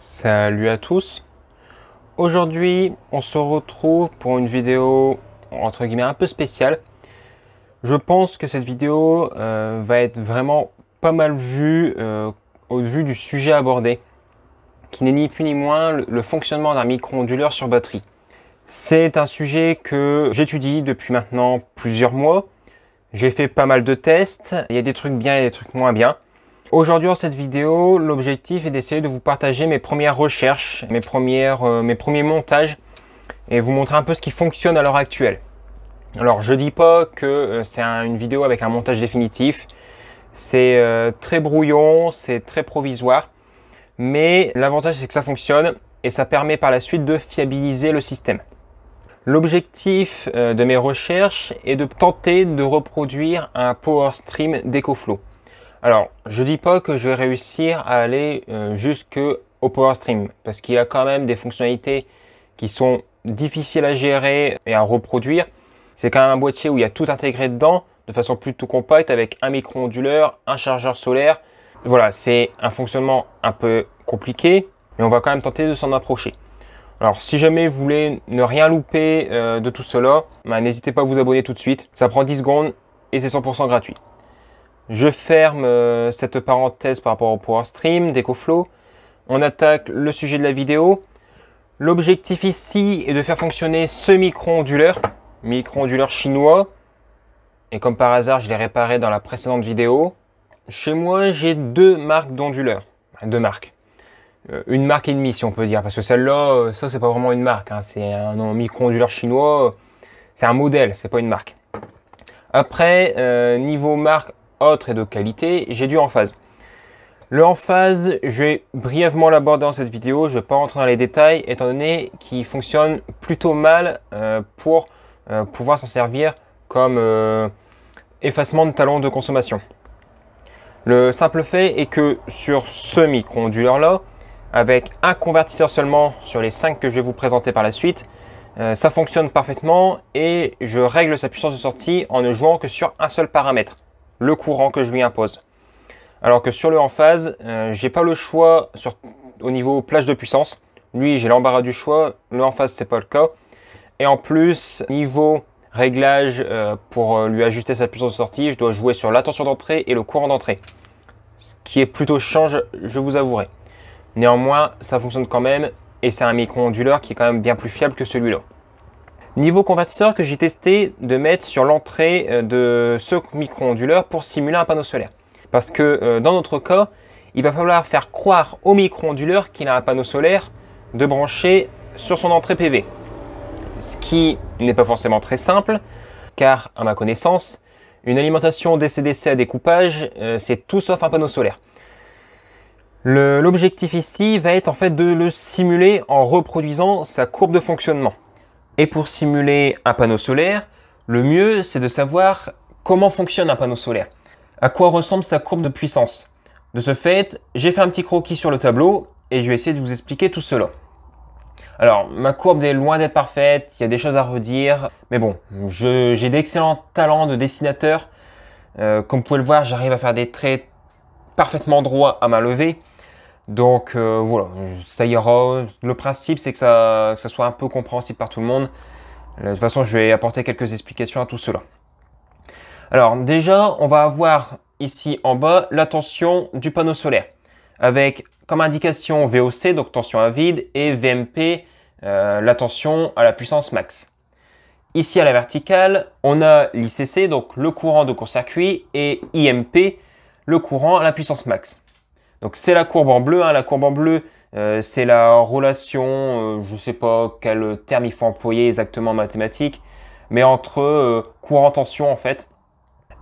Salut à tous. Aujourd'hui, on se retrouve pour une vidéo entre guillemets un peu spéciale. Je pense que cette vidéo euh, va être vraiment pas mal vue euh, au vu du sujet abordé, qui n'est ni plus ni moins le, le fonctionnement d'un micro-onduleur sur batterie. C'est un sujet que j'étudie depuis maintenant plusieurs mois. J'ai fait pas mal de tests. Il y a des trucs bien et des trucs moins bien. Aujourd'hui, dans cette vidéo, l'objectif est d'essayer de vous partager mes premières recherches, mes, premières, euh, mes premiers montages et vous montrer un peu ce qui fonctionne à l'heure actuelle. Alors, je dis pas que euh, c'est une vidéo avec un montage définitif. C'est euh, très brouillon, c'est très provisoire. Mais l'avantage, c'est que ça fonctionne et ça permet par la suite de fiabiliser le système. L'objectif de mes recherches est de tenter de reproduire un power stream d'EcoFlow. Alors, je dis pas que je vais réussir à aller euh, jusque jusqu'au Power Stream, parce qu'il a quand même des fonctionnalités qui sont difficiles à gérer et à reproduire. C'est quand même un boîtier où il y a tout intégré dedans, de façon plutôt compacte, avec un micro-onduleur, un chargeur solaire. Voilà, c'est un fonctionnement un peu compliqué, mais on va quand même tenter de s'en approcher. Alors si jamais vous voulez ne rien louper euh, de tout cela, bah, n'hésitez pas à vous abonner tout de suite. Ça prend 10 secondes et c'est 100% gratuit. Je ferme euh, cette parenthèse par rapport au PowerStream Stream, DecoFlow. On attaque le sujet de la vidéo. L'objectif ici est de faire fonctionner ce micro-onduleur, micro-onduleur chinois. Et comme par hasard, je l'ai réparé dans la précédente vidéo. Chez moi, j'ai deux marques d'onduleurs. Deux marques. Euh, une marque et demie, si on peut dire. Parce que celle-là, euh, ça, c'est pas vraiment une marque. Hein. C'est un, micro-onduleur chinois. C'est un modèle, c'est pas une marque. Après, niveau marque, autre et de qualité, j'ai du phase. Le phase, je vais brièvement l'aborder dans cette vidéo, je ne vais pas rentrer dans les détails étant donné qu'il fonctionne plutôt mal euh, pour euh, pouvoir s'en servir comme euh, effacement de talons de consommation. Le simple fait est que sur ce micro-onduleur là, avec un convertisseur seulement sur les 5 que je vais vous présenter par la suite, ça fonctionne parfaitement et je règle sa puissance de sortie en ne jouant que sur un seul paramètre le courant que je lui impose. Alors que sur le en phase, euh, j'ai pas le choix sur, au niveau plage de puissance. Lui, j'ai l'embarras du choix. Le en phase, c'est pas le cas. Et en plus, niveau réglage euh, pour euh, lui ajuster sa puissance de sortie, je dois jouer sur la tension d'entrée et le courant d'entrée. Ce qui est plutôt change, je vous avouerai. Néanmoins, ça fonctionne quand même et c'est un micro-onduleur qui est quand même bien plus fiable que celui-là. Niveau convertisseur que j'ai testé de mettre sur l'entrée euh, de ce micro-onduleur pour simuler un panneau solaire. Parce que euh, dans notre cas, il va falloir faire croire au micro-onduleur qu'il a un panneau solaire de brancher sur son entrée PV. Ce qui n'est pas forcément très simple, car à ma connaissance, une alimentation DC-DC à découpage, euh, c'est tout sauf un panneau solaire. L'objectif ici va être en fait de le simuler en reproduisant sa courbe de fonctionnement. Et pour simuler un panneau solaire, le mieux c'est de savoir comment fonctionne un panneau solaire, à quoi ressemble sa courbe de puissance. De ce fait, j'ai fait un petit croquis sur le tableau et je vais essayer de vous expliquer tout cela. Alors, ma courbe est loin d'être parfaite, il y a des choses à redire, mais bon, j'ai d'excellents talents de dessinateur. Euh, comme vous pouvez le voir, j'arrive à faire des traits parfaitement droits à ma levée. Donc euh, voilà, ça ira. Le principe, c'est que ça, soit un peu compréhensible par tout le monde. Euh, de toute façon, je vais apporter quelques explications à tout cela. Alors déjà, on va avoir ici en bas la tension du panneau solaire avec comme indication VOC, donc tension à vide, et VMP, euh, la tension à la puissance max. Ici à la verticale, on a l'ICC, donc le courant de court-circuit, et IMP, le courant à la puissance max. Donc c'est la courbe en bleu. Hein. La courbe en bleu, euh, c'est la relation, euh, je ne sais pas quel terme il faut employer exactement en mathématiques, mais entre euh, courant-tension en fait.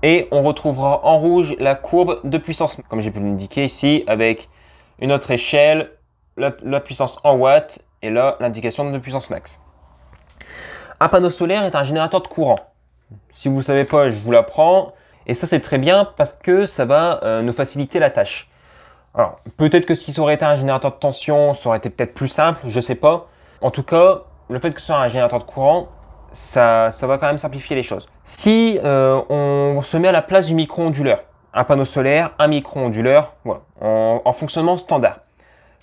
Et on retrouvera en rouge la courbe de puissance, comme j'ai pu l'indiquer ici, avec une autre échelle, la, puissance en watts, et là l'indication de puissance max. Un panneau solaire est un générateur de courant. Si vous ne savez pas, je vous l'apprends. Et ça c'est très bien parce que ça va nous faciliter la tâche. Alors, peut-être que si ça aurait été un générateur de tension, ça aurait été peut-être plus simple, je sais pas. En tout cas, le fait que ce soit un générateur de courant, ça, va quand même simplifier les choses. Si euh, on se met à la place du micro-onduleur, un panneau solaire, un micro-onduleur, en, fonctionnement standard.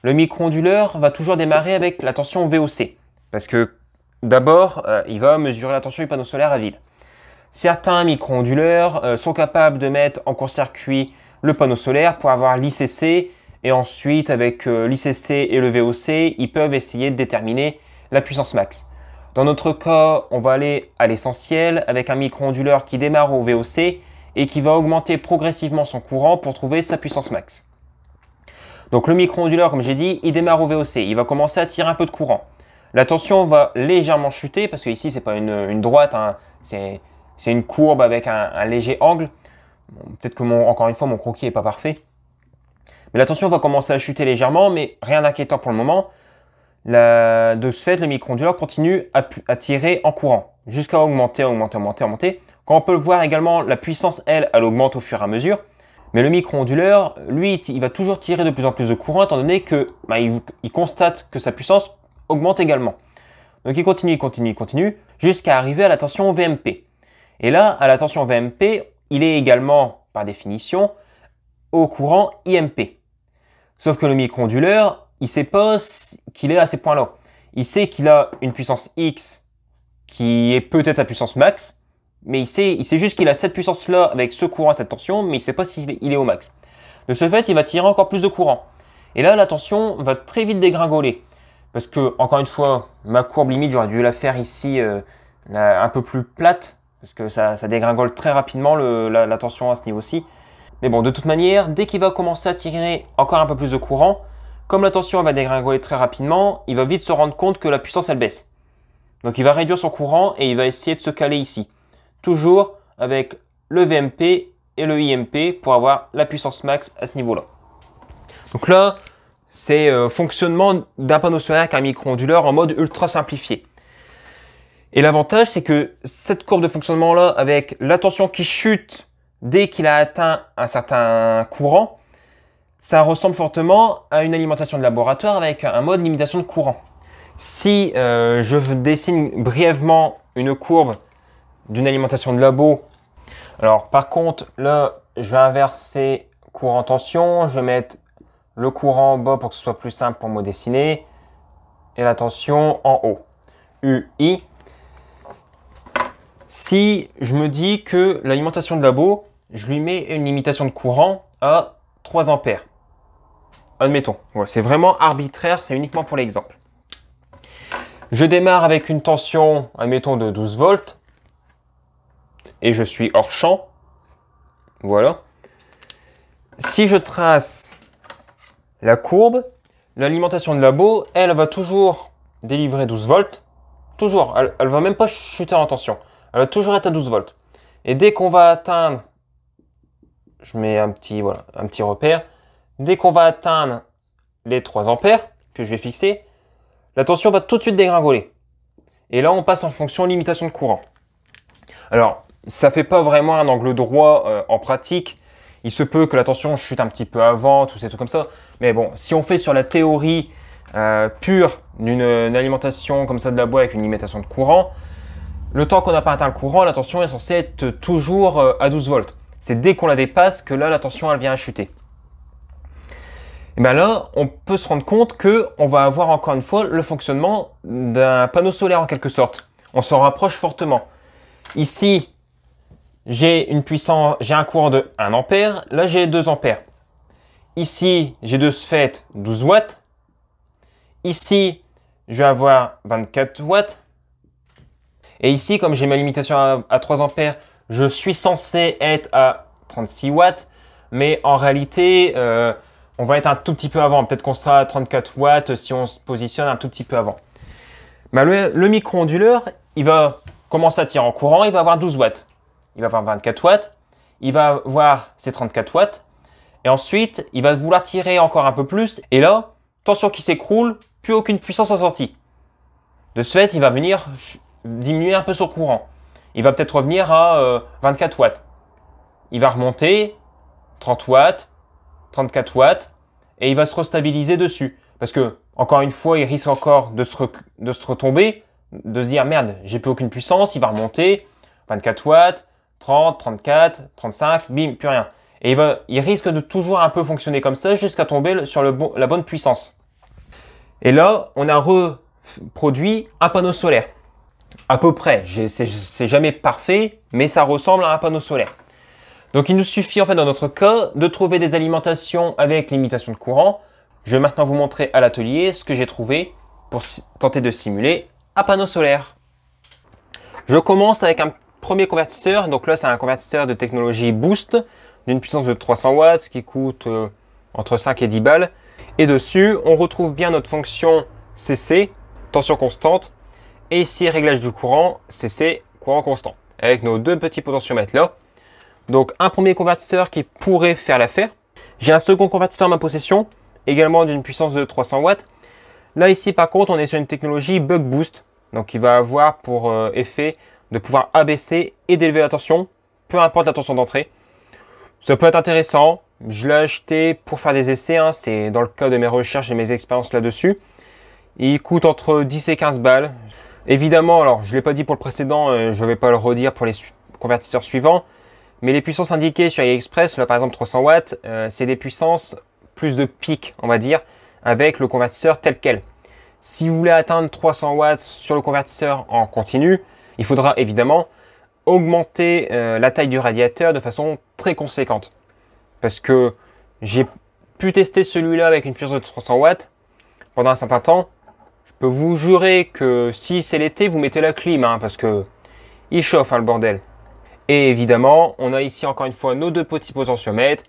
Le micro-onduleur va toujours démarrer avec la tension VOC, parce que d'abord, euh, il va mesurer la tension du panneau solaire à vide. Certains micro-onduleurs euh, sont capables de mettre en court-circuit le panneau solaire pour avoir l'ICC et ensuite avec euh, l'ICC et le VOC, ils peuvent essayer de déterminer la puissance max. Dans notre cas, on va aller à l'essentiel avec un micro-onduleur qui démarre au VOC et qui va augmenter progressivement son courant pour trouver sa puissance max. Donc le micro-onduleur, comme j'ai dit, il démarre au VOC, il va commencer à tirer un peu de courant. La tension va légèrement chuter parce que ici c'est pas une, droite, hein. c'est une courbe avec un léger angle. Peut-être que, mon, encore une fois, mon croquis n'est pas parfait. Mais la tension va commencer à chuter légèrement, mais rien d'inquiétant pour le moment. La, de ce fait, le micro-onduleur continue à, tirer en courant, jusqu'à augmenter, augmenter, augmenter, augmenter. Quand on peut le voir également, la puissance, elle, elle augmente au fur et à mesure. Mais le micro-onduleur, lui, il va toujours tirer de plus en plus de courant, étant donné que bah, il, constate que sa puissance augmente également. Donc il continue, il continue, il continue, jusqu'à arriver à la tension VMP. Et là, à la tension VMP, il est également, par définition, au courant IMP. Sauf que le micro-onduleur, il sait pas qu'il est à ces points-là. Il sait qu'il a une puissance X qui est peut-être sa puissance max, mais il sait, il sait juste qu'il a cette puissance-là avec ce courant, cette tension, mais il sait pas s'il est au max. De ce fait, il va tirer encore plus de courant. Et là, la tension va très vite dégringoler. Parce que, encore une fois, ma courbe limite, j'aurais dû la faire ici euh, un peu plus plate parce que ça, dégringole très rapidement la, tension à ce niveau-ci. Mais bon, de toute manière, dès qu'il va commencer à tirer encore un peu plus de courant, comme la tension va dégringoler très rapidement, il va vite se rendre compte que la puissance elle baisse. Donc il va réduire son courant et il va essayer de se caler ici. Toujours avec le VMP et le IMP pour avoir la puissance max à ce niveau-là. Donc là, c'est euh, fonctionnement d'un panneau solaire avec un micro-onduleur en mode ultra simplifié. Et l'avantage, c'est que cette courbe de fonctionnement-là, avec la tension qui chute dès qu'il a atteint un certain courant, ça ressemble fortement à une alimentation de laboratoire avec un mode limitation de courant. Si euh, je dessine brièvement une courbe d'une alimentation de labo, alors par contre, là, je vais inverser courant-tension, je vais mettre le courant en bas pour que ce soit plus simple pour me dessiner, et la tension en haut. UI, si je me dis que l'alimentation de labo, je lui mets une limitation de courant à 3 ampères. Admettons, c'est vraiment arbitraire, c'est uniquement pour l'exemple. Je démarre avec une tension, admettons, de 12 volts, et je suis hors champ. Voilà. Si je trace la courbe, l'alimentation de labo, elle va toujours délivrer 12 volts. Toujours, elle, ne va même pas chuter en tension elle va toujours être à 12 volts. Et dès qu'on va atteindre, je mets un petit, repère, dès qu'on va atteindre les 3 ampères que je vais fixer, la tension va tout de suite dégringoler. Et là, on passe en fonction limitation de courant. Alors, ça fait pas vraiment un angle droit euh, en pratique. Il se peut que la tension chute un petit peu avant, tout ces trucs comme ça. Mais bon, si on fait sur la théorie euh, pure d'une euh, alimentation comme ça de la boîte avec une limitation de courant, le temps qu'on n'a pas atteint le courant, la tension est censée être toujours euh, à 12 volts. C'est dès qu'on la dépasse que là, la tension elle vient à chuter. Et bien là, on peut se rendre compte qu'on va avoir encore une fois le fonctionnement d'un panneau solaire en quelque sorte. On s'en rapproche fortement. Ici, j'ai une puissance, j'ai un courant de 1 ampère, là j'ai 2 ampères. Ici, j'ai de ce fait 12 watts. Ici, je vais avoir 24 watts. Et ici, comme j'ai ma limitation à, 3 ampères, je suis censé être à 36 watts, mais en réalité, euh, on va être un tout petit peu avant. Peut-être qu'on sera à 34 watts si on se positionne un tout petit peu avant. Bah, le, le micro-onduleur, il va commencer à tirer en courant, il va avoir 12 watts. Il va avoir 24 watts, il va avoir ses 34 watts, et ensuite, il va vouloir tirer encore un peu plus, et là, tension qui s'écroule, plus aucune puissance en sortie. De ce fait, il va venir diminuer un peu son courant. Il va peut-être revenir à 24 euh, watts. Il va remonter 30 watts, 34 watts, et il va se restabiliser dessus. Parce que, encore une fois, il risque encore de se, de se retomber, de se dire merde, j'ai plus aucune puissance, il va remonter 24 watts, 30, 34, 35, bim, plus rien. Et il, va, il risque de toujours un peu fonctionner comme ça jusqu'à tomber sur le bon, la bonne puissance. Et là, on a reproduit un panneau solaire à peu près. C'est jamais parfait, mais ça ressemble à un panneau solaire. Donc il nous suffit en fait dans notre cas de trouver des alimentations avec limitation de courant. Je vais maintenant vous montrer à l'atelier ce que j'ai trouvé pour tenter de simuler un panneau solaire. Je commence avec un premier convertisseur. Donc là c'est un convertisseur de technologie Boost d'une puissance de 300 watts qui coûte euh, entre 5 et 10 balles. Et dessus on retrouve bien notre fonction CC, tension constante, et ici, réglage du courant, CC, courant constant, avec nos deux petits potentiomètres là. Donc un premier convertisseur qui pourrait faire l'affaire. J'ai un second convertisseur à ma possession, également d'une puissance de 300 watts. Là ici par contre, on est sur une technologie Bug Boost, donc qui va avoir pour euh, effet de pouvoir abaisser et d'élever la tension, peu importe la tension d'entrée. Ça peut être intéressant, je l'ai acheté pour faire des essais, hein. c'est dans le cas de mes recherches et mes expériences là-dessus. Il coûte entre 10 et 15 balles. Évidemment, alors je ne l'ai pas dit pour le précédent, euh, je ne vais pas le redire pour les convertisseurs suivants, mais les puissances indiquées sur AliExpress, là par exemple 300 watts, euh, c'est des puissances plus de pic, on va dire, avec le convertisseur tel quel. Si vous voulez atteindre 300 watts sur le convertisseur en continu, il faudra évidemment augmenter euh, la taille du radiateur de façon très conséquente. Parce que j'ai pu tester celui-là avec une puissance de 300 watts pendant un certain temps, vous jurez que si c'est l'été, vous mettez la clim, hein, parce que il chauffe hein, le bordel. Et évidemment, on a ici encore une fois nos deux petits potentiomètres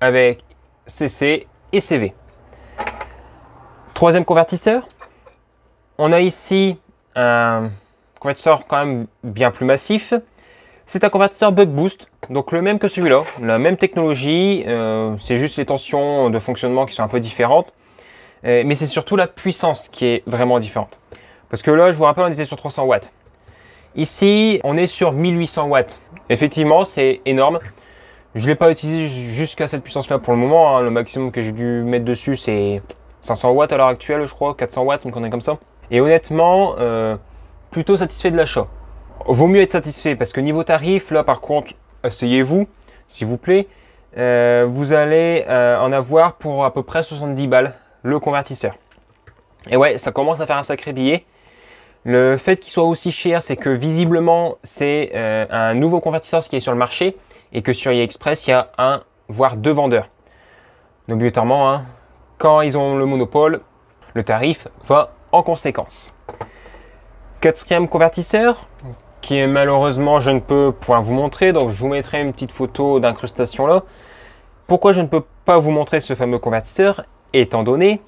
avec CC et CV. Troisième convertisseur, on a ici un convertisseur quand même bien plus massif. C'est un convertisseur Bug Boost, donc le même que celui-là, la même technologie, euh, c'est juste les tensions de fonctionnement qui sont un peu différentes. Euh, mais c'est surtout la puissance qui est vraiment différente. Parce que là, je vous rappelle, on était sur 300 watts. Ici, on est sur 1800 watts. Effectivement, c'est énorme. Je ne l'ai pas utilisé jusqu'à cette puissance-là pour le moment. Hein. Le maximum que j'ai dû mettre dessus, c'est 500 watts à l'heure actuelle, je crois, 400 watts, une est comme ça. Et honnêtement, euh, plutôt satisfait de l'achat. Vaut mieux être satisfait parce que niveau tarif, là par contre, asseyez-vous, s'il vous plaît. Euh, vous allez en avoir pour à peu près 70 balles le convertisseur. Et ouais, ça commence à faire un sacré billet. Le fait qu'il soit aussi cher, c'est que visiblement, c'est euh, un nouveau convertisseur qui est sur le marché et que sur AliExpress, il y a un, voire deux vendeurs. Donc, obligatoirement, hein, quand ils ont le monopole, le tarif va en conséquence. Quatrième convertisseur, qui est malheureusement, je ne peux point vous montrer, donc je vous mettrai une petite photo d'incrustation là. Pourquoi je ne peux pas vous montrer ce fameux convertisseur étant donné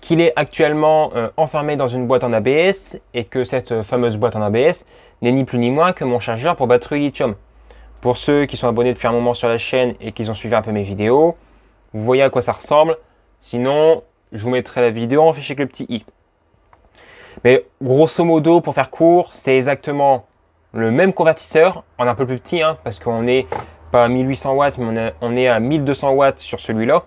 qu'il est actuellement euh, enfermé dans une boîte en ABS et que cette euh, fameuse boîte en ABS n'est ni plus ni moins que mon chargeur pour batterie lithium. Pour ceux qui sont abonnés depuis un moment sur la chaîne et qui ont suivi un peu mes vidéos, vous voyez à quoi ça ressemble. Sinon, je vous mettrai la vidéo en fichier avec le petit i. Mais grosso modo, pour faire court, c'est exactement le même convertisseur, en un peu plus petit, hein, parce qu'on n'est pas à 1800 watts, mais on, est à 1200 watts sur celui-là.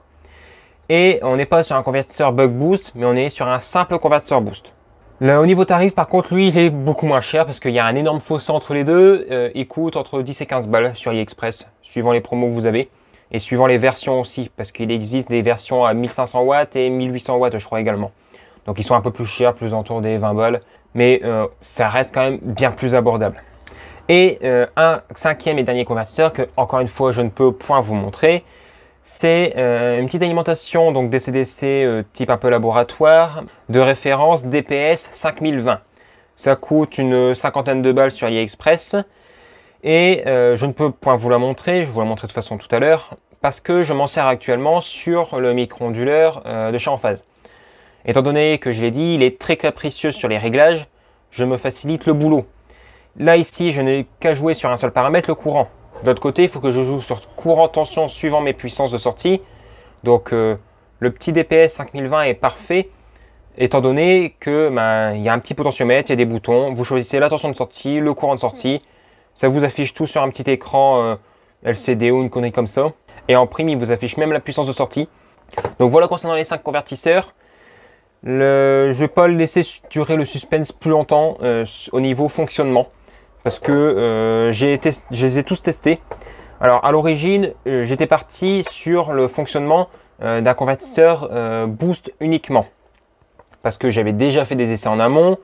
Et on n'est pas sur un convertisseur bug boost, mais on est sur un simple convertisseur boost. Le, haut niveau tarif, par contre, lui, il est beaucoup moins cher parce qu'il y a un énorme fossé entre les deux. Euh, il coûte entre 10 et 15 balles sur AliExpress, suivant les promos que vous avez et suivant les versions aussi, parce qu'il existe des versions à 1500 watts et 1800 watts, je crois également. Donc ils sont un peu plus chers, plus autour des 20 balles, mais euh, ça reste quand même bien plus abordable. Et euh, un cinquième et dernier convertisseur que, encore une fois, je ne peux point vous montrer, c'est euh, une petite alimentation donc DCDC euh, type un peu laboratoire de référence DPS 5020. Ça coûte une cinquantaine de balles sur AliExpress et euh, je ne peux point vous la montrer, je vous la montrerai de toute façon tout à l'heure parce que je m'en sers actuellement sur le micro-onduleur de champ en phase. Étant donné que je l'ai dit, il est très capricieux sur les réglages, je me facilite le boulot. Là ici, je n'ai qu'à jouer sur un seul paramètre, le courant. D'autre côté, il faut que je joue sur courant tension suivant mes puissances de sortie. Donc euh, le petit DPS 5020 est parfait, étant donné que ben, il y a un petit potentiomètre, il y a des boutons, vous choisissez la tension de sortie, le courant de sortie, ça vous affiche tout sur un petit écran euh, LCD ou une connerie comme ça. Et en prime, il vous affiche même la puissance de sortie. Donc voilà concernant les 5 convertisseurs. Je ne vais pas laisser durer le suspense plus longtemps euh, au niveau fonctionnement parce que euh, je les ai tous testés. Alors à l'origine, euh, j'étais parti sur le fonctionnement euh, d'un convertisseur boost uniquement, parce que j'avais déjà fait des essais en amont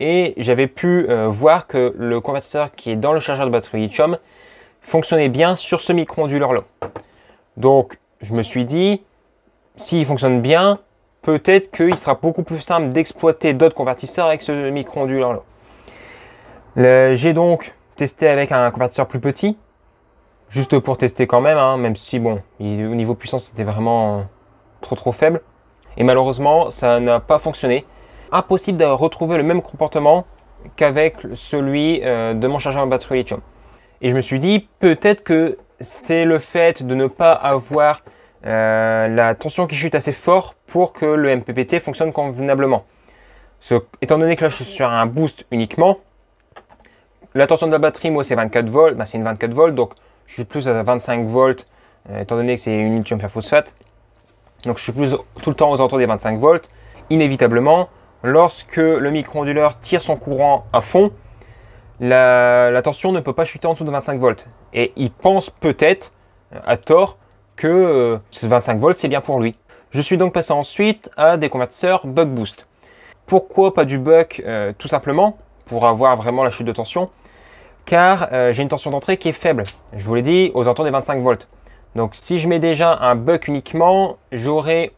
et j'avais pu voir que le convertisseur qui est dans le chargeur de batterie lithium fonctionnait bien sur ce micro-onduleur-là. Donc je me suis dit, s'il fonctionne bien, peut-être qu'il sera beaucoup plus simple d'exploiter d'autres convertisseurs avec ce micro-onduleur-là. J'ai donc testé avec un convertisseur plus petit, juste pour tester quand même, hein, même si bon, au niveau puissance c'était vraiment euh, trop trop faible. Et malheureusement, ça n'a pas fonctionné. Impossible de retrouver le même comportement qu'avec celui euh, de mon chargeur à batterie lithium. Et je me suis dit, peut-être que c'est le fait de ne pas avoir euh, la tension qui chute assez fort pour que le MPPT fonctionne convenablement. étant donné que là je suis sur un boost uniquement, la tension de la batterie, moi, c'est 24 volts. Bah, c'est une 24 volts, donc je suis plus à 25 volts, euh, étant donné que c'est une lithium phosphate. Donc je suis plus tout le temps aux alentours des 25 volts. Inévitablement, lorsque le micro-onduleur tire son courant à fond, la, tension ne peut pas chuter en dessous de 25 volts. Et il pense peut-être, euh, à tort, que euh, ce 25 volts, c'est bien pour lui. Je suis donc passé ensuite à des convertisseurs bug boost. Pourquoi pas du buck Tout simplement pour avoir vraiment la chute de tension car euh, j'ai une tension d'entrée qui est faible. Je vous l'ai dit, aux alentours des 25 volts. Donc si je mets déjà un buck uniquement, j'aurai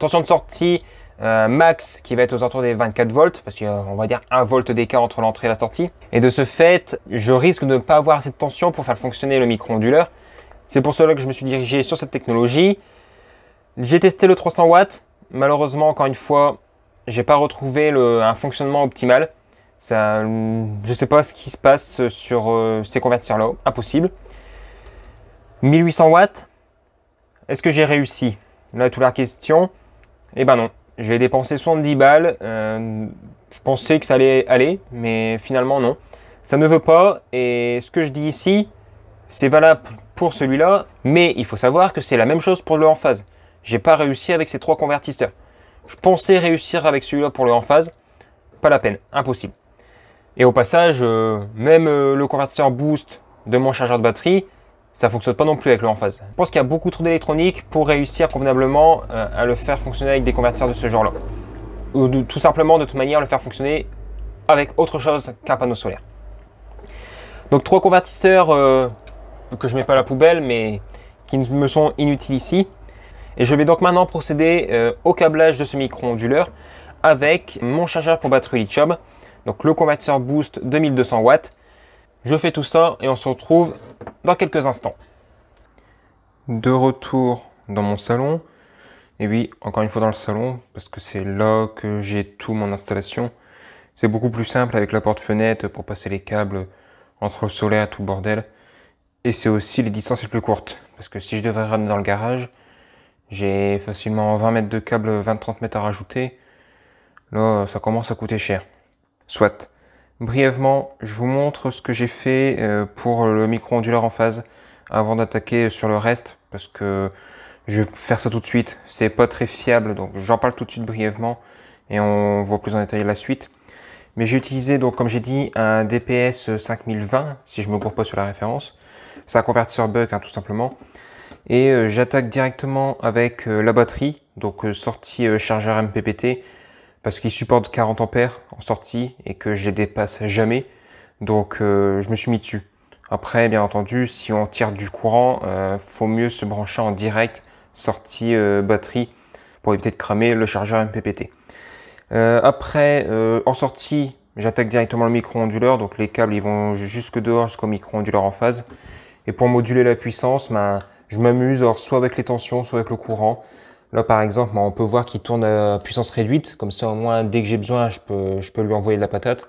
tension de sortie euh, max qui va être aux alentours des 24 volts, parce qu'on on va dire 1 volt d'écart entre l'entrée et la sortie. Et de ce fait, je risque de ne pas avoir cette tension pour faire fonctionner le micro-onduleur. C'est pour cela que je me suis dirigé sur cette technologie. J'ai testé le 300 watts. Malheureusement, encore une fois, j'ai pas retrouvé un fonctionnement optimal je ne sais pas ce qui se passe sur euh, ces convertisseurs-là. Impossible. 1800 watts. Est-ce que j'ai réussi Là, toute la question. Eh ben non. J'ai dépensé 70 balles. Euh, je pensais que ça allait aller, mais finalement, non. Ça ne veut pas. Et ce que je dis ici, c'est valable pour celui-là. Mais il faut savoir que c'est la même chose pour le en phase. J'ai pas réussi avec ces trois convertisseurs. Je pensais réussir avec celui-là pour le en phase. Pas la peine. Impossible. Et au passage, euh, même euh, le convertisseur boost de mon chargeur de batterie, ça fonctionne pas non plus avec le en phase. Je pense qu'il y a beaucoup trop d'électronique pour réussir convenablement euh, à le faire fonctionner avec des convertisseurs de ce genre-là. Ou tout simplement, de toute manière, le faire fonctionner avec autre chose qu'un panneau solaire. Donc trois convertisseurs que je mets pas à la poubelle, mais qui me sont inutiles ici. Et je vais donc maintenant procéder au câblage de ce micro-onduleur avec mon chargeur pour batterie lithium donc le convertisseur boost 2200 watts. Je fais tout ça et on se retrouve dans quelques instants. De retour dans mon salon. Et oui, encore une fois dans le salon, parce que c'est là que j'ai tout mon installation. C'est beaucoup plus simple avec la porte-fenêtre pour passer les câbles entre le à tout bordel. Et c'est aussi les distances les plus courtes. Parce que si je devais ramener dans le garage, j'ai facilement 20 mètres de câble, 20-30 mètres à rajouter. Là, ça commence à coûter cher. Soit. Brièvement, je vous montre ce que j'ai fait euh, pour le micro-onduleur en phase avant d'attaquer sur le reste parce que je vais faire ça tout de suite. C'est pas très fiable donc j'en parle tout de suite brièvement et on voit plus en détail la suite. Mais j'ai utilisé donc comme j'ai dit un DPS 5020 si je me gourre pas sur la référence. C'est un convertisseur buck hein, tout simplement. Et euh, j'attaque directement avec euh, la batterie, donc sortie chargeur MPPT parce qu'il supporte 40 ampères en sortie et que je les dépasse jamais. Donc euh, je me suis mis dessus. Après, bien entendu, si on tire du courant, il euh, faut mieux se brancher en direct, sortie euh, batterie, pour éviter de cramer le chargeur MPPT. après, en sortie, j'attaque directement le micro-onduleur, donc les câbles ils vont jusque dehors, jusqu'au micro-onduleur en phase. Et pour moduler la puissance, ben, je m'amuse, soit avec les tensions, soit avec le courant. Là, par exemple, on peut voir qu'il tourne à euh, puissance réduite. Comme ça, au moins, dès que j'ai besoin, je peux, lui envoyer de la patate.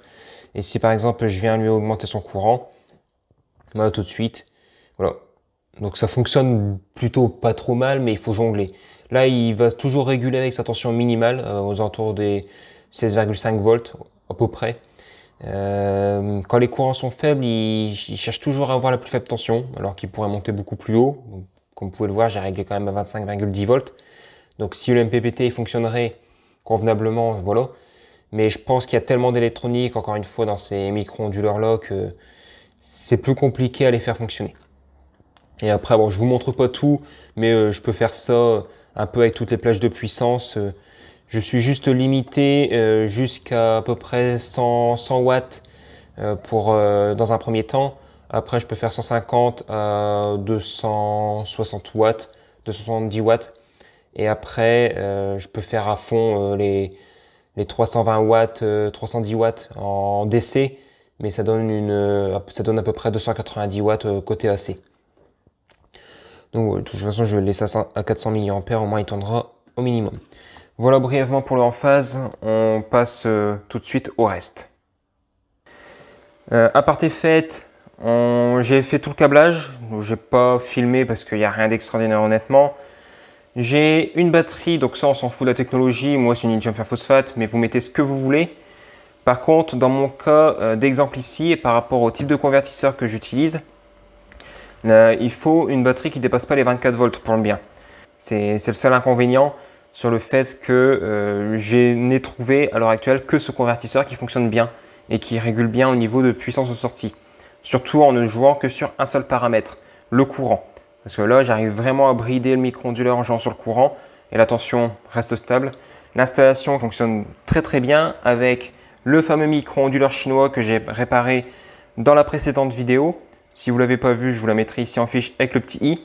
Et si, par exemple, je viens lui augmenter son courant, tout de suite, voilà. Donc, ça fonctionne plutôt pas trop mal, mais il faut jongler. Là, il va toujours réguler avec sa tension minimale, euh, aux alentours des 16,5 volts, à peu près. Euh, quand les courants sont faibles, il, cherche toujours à avoir la plus faible tension, alors qu'il pourrait monter beaucoup plus haut. comme vous pouvez le voir, j'ai réglé quand même à 25,10 volts. Donc si le MPPT fonctionnerait convenablement, voilà. Mais je pense qu'il y a tellement d'électronique, encore une fois, dans ces micro-onduleurs-là que c'est plus compliqué à les faire fonctionner. Et après, bon, je vous montre pas tout, mais euh, je peux faire ça euh, un peu avec toutes les plages de puissance. Euh. je suis juste limité jusqu'à à peu près 100, 100 watts pour, dans un premier temps. Après, je peux faire 150 à 260 watts, 270 watts. Et après, euh, je peux faire à fond euh, les, 320 watts, 310 euh, watts en DC, mais ça donne, une, ça donne à peu près 290 watts côté AC. Donc de toute façon, je vais le laisser à 400 mAh, au moins il tournera au minimum. Voilà brièvement pour le on passe tout de suite au reste. Euh, à part j'ai fait tout le câblage, Je n'ai pas filmé parce qu'il n'y a rien d'extraordinaire honnêtement. J'ai une batterie, donc ça on s'en fout de la technologie, moi c'est une lithium phosphate, mais vous mettez ce que vous voulez. Par contre, dans mon cas euh, d'exemple ici, et par rapport au type de convertisseur que j'utilise, euh, il faut une batterie qui ne dépasse pas les 24 volts pour le bien. C'est le seul inconvénient sur le fait que euh, je n'ai trouvé à l'heure actuelle que ce convertisseur qui fonctionne bien et qui régule bien au niveau de puissance de sortie. Surtout en ne jouant que sur un seul paramètre, le courant. Parce que là, j'arrive vraiment à brider le micro-onduleur en jouant sur le courant et la tension reste stable. L'installation fonctionne très très bien avec le fameux micro-onduleur chinois que j'ai réparé dans la précédente vidéo. Si vous ne l'avez pas vu, je vous la mettrai ici en fiche avec le petit i.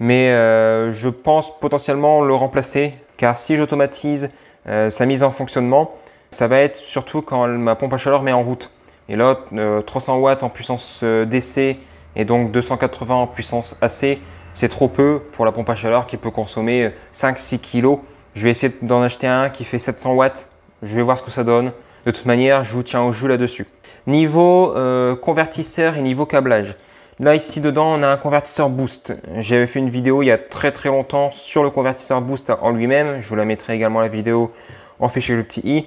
Mais euh, je pense potentiellement le remplacer car si j'automatise euh, sa mise en fonctionnement, ça va être surtout quand ma pompe à chaleur met en route. Et là, 300 euh, watts en puissance d'essai. Et donc 280 en puissance AC, c'est trop peu pour la pompe à chaleur qui peut consommer 5-6 euh, kg. Je vais essayer d'en acheter un qui fait 700 watts. Je vais voir ce que ça donne. De toute manière, je vous tiens au jus là-dessus. Niveau euh, convertisseur et niveau câblage. Là, ici dedans, on a un convertisseur boost. J'avais fait une vidéo il y a très très longtemps sur le convertisseur boost en lui-même. Je vous la mettrai également la vidéo en fichier le petit i.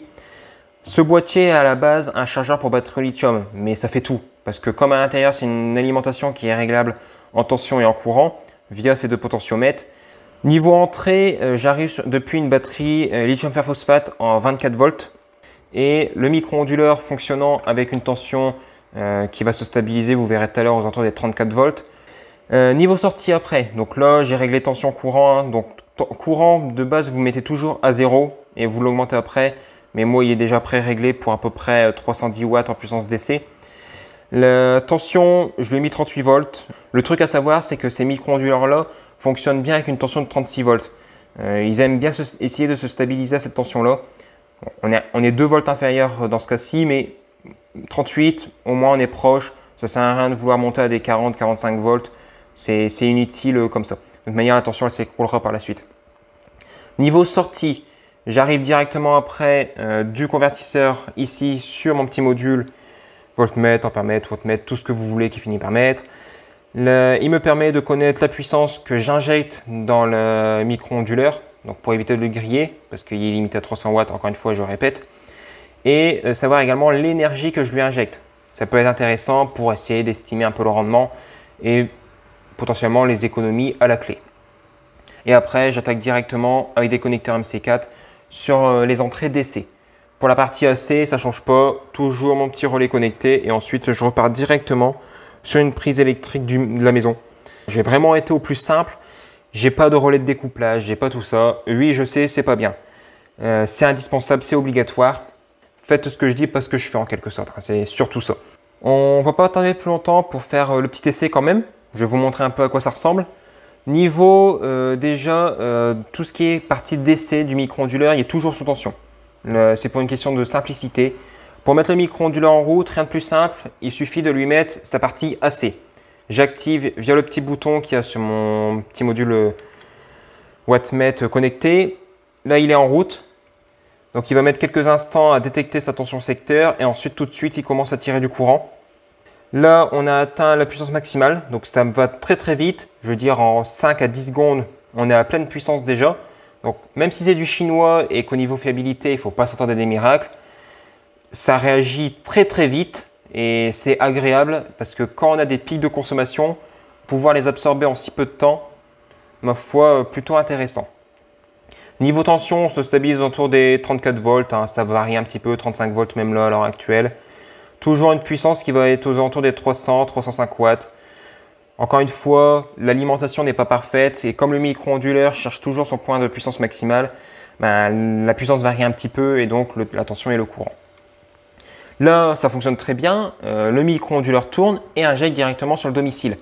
Ce boîtier a à la base un chargeur pour batterie lithium, mais ça fait tout. Parce que comme à l'intérieur c'est une alimentation qui est réglable en tension et en courant, via ces deux potentiomètres, niveau entrée, euh, j'arrive depuis une batterie euh, lithium lithium phosphate en 24 volts. Et le micro-onduleur fonctionnant avec une tension euh, qui va se stabiliser, vous verrez tout à l'heure aux alentours des 34 volts. niveau sortie après, donc là j'ai réglé tension courant, hein, donc courant de base vous mettez toujours à zéro et vous l'augmentez après mais moi il est déjà pré-réglé pour à peu près 310 euh, watts en puissance DC. La tension, je lui ai mis 38 volts. Le truc à savoir, c'est que ces micro-onduleurs-là fonctionnent bien avec une tension de 36 volts. Euh, ils aiment bien essayer de se stabiliser à cette tension-là. On est, on 2 volts inférieurs dans ce cas-ci, mais 38, au moins on est proche. Ça sert à rien de vouloir monter à des 40-45 volts. C'est inutile euh, comme ça. De toute manière, la tension, elle s'écroulera par la suite. Niveau sortie, J'arrive directement après euh, du convertisseur ici sur mon petit module voltmètre, ampèremètre, voltmètre, tout ce que vous voulez qui finit par mettre. il me permet de connaître la puissance que j'injecte dans le micro-onduleur, donc pour éviter de le griller, parce qu'il est limité à 300 watts, encore une fois, je répète, et euh, savoir également l'énergie que je lui injecte. Ça peut être intéressant pour essayer d'estimer un peu le rendement et potentiellement les économies à la clé. Et après, j'attaque directement avec des connecteurs MC4 sur euh, les entrées d'essai Pour la partie AC, ça change pas, toujours mon petit relais connecté et ensuite je repars directement sur une prise électrique de la maison. J'ai vraiment été au plus simple, j'ai pas de relais de découplage, j'ai pas tout ça. Oui, je sais, c'est pas bien. Euh, c'est indispensable, c'est obligatoire. Faites ce que je dis parce que je fais en quelque sorte, hein, c'est surtout ça. On va pas attendre plus longtemps pour faire euh, le petit essai quand même. Je vais vous montrer un peu à quoi ça ressemble. Niveau euh, déjà, euh, tout ce qui est partie d'essai du micro-onduleur, il est toujours sous tension. Euh, c'est pour une question de simplicité. Pour mettre le micro-onduleur en route, rien de plus simple, il suffit de lui mettre sa partie AC. J'active via le petit bouton qui a sur mon petit module Wattmet connecté. Là, il est en route. Donc, il va mettre quelques instants à détecter sa tension secteur et ensuite, tout de suite, il commence à tirer du courant. Là, on a atteint la puissance maximale, donc ça va très très vite. Je veux dire, en 5 à 10 secondes, on est à pleine puissance déjà. Donc, même si c'est du chinois et qu'au niveau fiabilité, il ne faut pas s'attendre à des miracles, ça réagit très très vite et c'est agréable parce que quand on a des pics de consommation, pouvoir les absorber en si peu de temps, ma foi, euh, plutôt intéressant. Niveau tension, on se stabilise autour des 34 volts, hein. ça varie un petit peu, 35 volts même là à l'heure actuelle. Toujours une puissance qui va être aux alentours des 300, 305 watts. Encore une fois, l'alimentation n'est pas parfaite et comme le micro-onduleur cherche toujours son point de puissance maximale, ben, la puissance varie un petit peu et donc la tension et le courant. Là, ça fonctionne très bien, euh, le micro-onduleur tourne et injecte directement sur le domicile.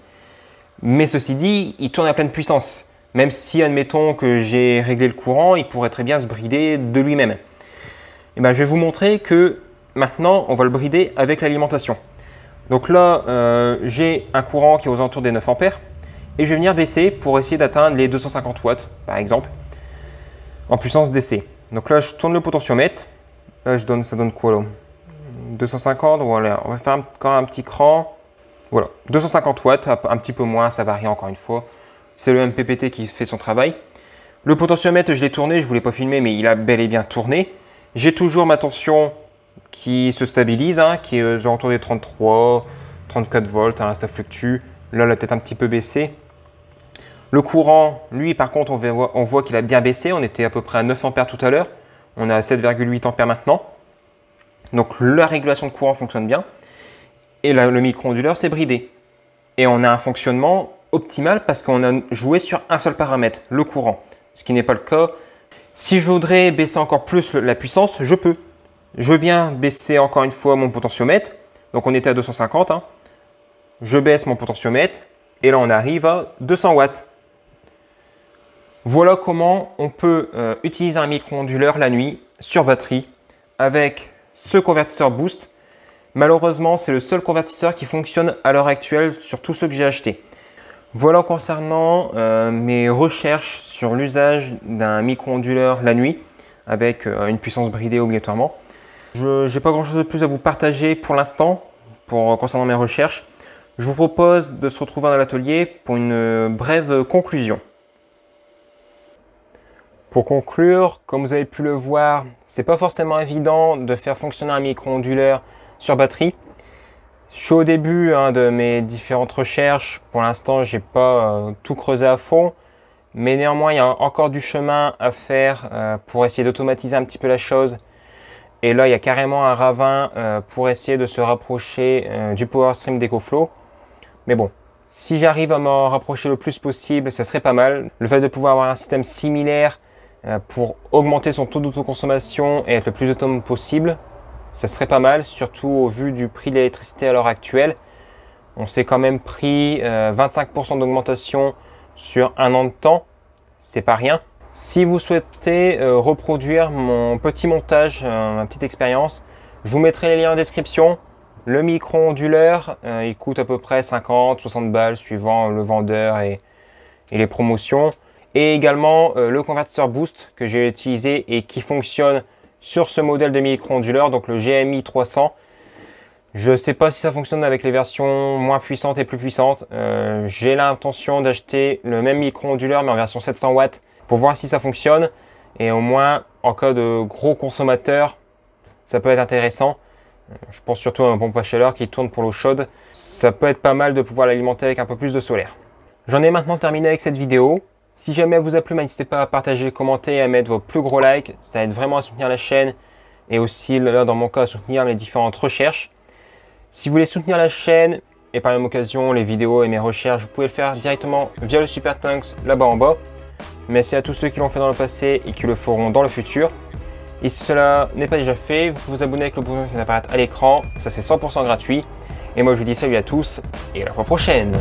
Mais ceci dit, il tourne à pleine puissance. Même si, admettons que j'ai réglé le courant, il pourrait très bien se brider de lui-même. Et eh ben, je vais vous montrer que Maintenant, on va le brider avec l'alimentation. Donc là, euh, j'ai un courant qui est aux alentours des 9 ampères et je vais venir baisser pour essayer d'atteindre les 250 watts, par exemple, en puissance DC. Donc là, je tourne le potentiomètre. Là, je donne, ça donne quoi là 250, voilà. On va faire encore un, un petit cran. Voilà, 250 watts, un petit peu moins, ça varie encore une fois. C'est le MPPT qui fait son travail. Le potentiomètre, je l'ai tourné, je ne voulais pas filmer, mais il a bel et bien tourné. J'ai toujours ma tension qui se stabilise, hein, qui est euh, autour des 33, 34 volts, hein, ça fluctue. Là, elle a un petit peu baissé. Le courant, lui, par contre, on voit, qu'il a bien baissé. On était à peu près à 9 ampères tout à l'heure. On est à 7,8 ampères maintenant. Donc la régulation de courant fonctionne bien. Et là, le micro-onduleur s'est bridé. Et on a un fonctionnement optimal parce qu'on a joué sur un seul paramètre, le courant. Ce qui n'est pas le cas. Si je voudrais baisser encore plus la puissance, je peux. Je viens baisser encore une fois mon potentiomètre. Donc on était à 250. Hein. Je baisse mon potentiomètre. Et là, on arrive à 200 watts. Voilà comment on peut euh, utiliser un micro-onduleur la nuit sur batterie avec ce convertisseur Boost. Malheureusement, c'est le seul convertisseur qui fonctionne à l'heure actuelle sur tous ceux que j'ai achetés. Voilà concernant euh, mes recherches sur l'usage d'un micro-onduleur la nuit avec euh, une puissance bridée obligatoirement. Je n'ai pas grand-chose de plus à vous partager pour l'instant concernant mes recherches. Je vous propose de se retrouver dans l'atelier pour une euh, brève conclusion. Pour conclure, comme vous avez pu le voir, c'est pas forcément évident de faire fonctionner un micro-onduleur sur batterie. Je suis au début hein, de mes différentes recherches. Pour l'instant, j'ai pas euh, tout creusé à fond. Mais néanmoins, il y a encore du chemin à faire euh, pour essayer d'automatiser un petit peu la chose et là, il y a carrément un ravin euh, pour essayer de se rapprocher euh, du PowerStream d'EcoFlow. Mais bon, si j'arrive à m'en rapprocher le plus possible, ce serait pas mal. Le fait de pouvoir avoir un système similaire euh, pour augmenter son taux d'autoconsommation et être le plus autonome possible, ce serait pas mal, surtout au vu du prix de l'électricité à l'heure actuelle. On s'est quand même pris 25% d'augmentation sur un an de temps. C'est pas rien. Si vous souhaitez euh, reproduire mon petit montage, euh, ma petite expérience, je vous mettrai les liens en description. Le micro-onduleur, euh, il coûte à peu près 50, 60 balles suivant le vendeur et, les promotions. Et également le convertisseur Boost que j'ai utilisé et qui fonctionne sur ce modèle de micro-onduleur, donc le GMI 300. Je ne sais pas si ça fonctionne avec les versions moins puissantes et plus puissantes. j'ai l'intention d'acheter le même micro-onduleur mais en version 700 watts pour voir si ça fonctionne. Et au moins, en cas de gros consommateur, ça peut être intéressant. Euh, je pense surtout à un pompe à chaleur qui tourne pour l'eau chaude. Ça peut être pas mal de pouvoir l'alimenter avec un peu plus de solaire. J'en ai maintenant terminé avec cette vidéo. Si jamais elle vous a plu, n'hésitez pas à partager, commenter, à mettre vos plus gros likes. Ça aide vraiment à soutenir la chaîne et aussi, là dans mon cas, à soutenir mes différentes recherches. Si vous voulez soutenir la chaîne et par la même occasion les vidéos et mes recherches, vous pouvez le faire directement via le Super là-bas en bas. Merci à tous ceux qui l'ont fait dans le passé et qui le feront dans le futur. Et si cela n'est pas déjà fait, vous pouvez vous abonner avec le bouton qui apparaît à l'écran. Ça, c'est 100% gratuit. Et moi, je vous dis salut à tous et à la prochaine.